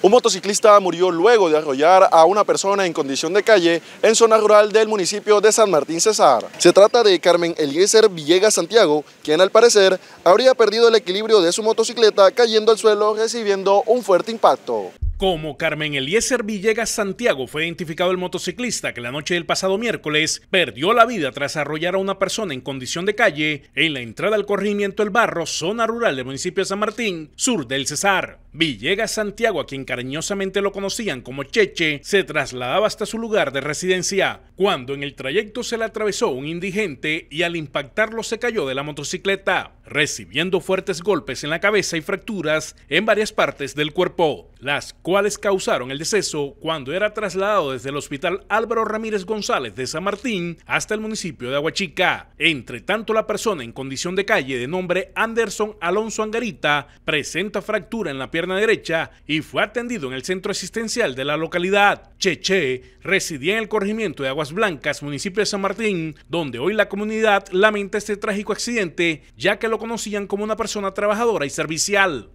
Un motociclista murió luego de arrollar a una persona en condición de calle en zona rural del municipio de San Martín Cesar. Se trata de Carmen Eliezer Villegas Santiago, quien al parecer habría perdido el equilibrio de su motocicleta cayendo al suelo recibiendo un fuerte impacto. Como Carmen Eliezer Villegas Santiago fue identificado el motociclista que la noche del pasado miércoles perdió la vida tras arrollar a una persona en condición de calle en la entrada al corrimiento El Barro, zona rural del municipio de San Martín, sur del Cesar. Villegas Santiago, a quien cariñosamente lo conocían como Cheche, se trasladaba hasta su lugar de residencia, cuando en el trayecto se le atravesó un indigente y al impactarlo se cayó de la motocicleta, recibiendo fuertes golpes en la cabeza y fracturas en varias partes del cuerpo. Las cuales causaron el deceso cuando era trasladado desde el hospital Álvaro Ramírez González de San Martín hasta el municipio de Aguachica. Entre tanto, la persona en condición de calle de nombre Anderson Alonso Angarita presenta fractura en la pierna derecha y fue atendido en el centro asistencial de la localidad. Cheche residía en el corregimiento de Aguas Blancas, municipio de San Martín, donde hoy la comunidad lamenta este trágico accidente, ya que lo conocían como una persona trabajadora y servicial.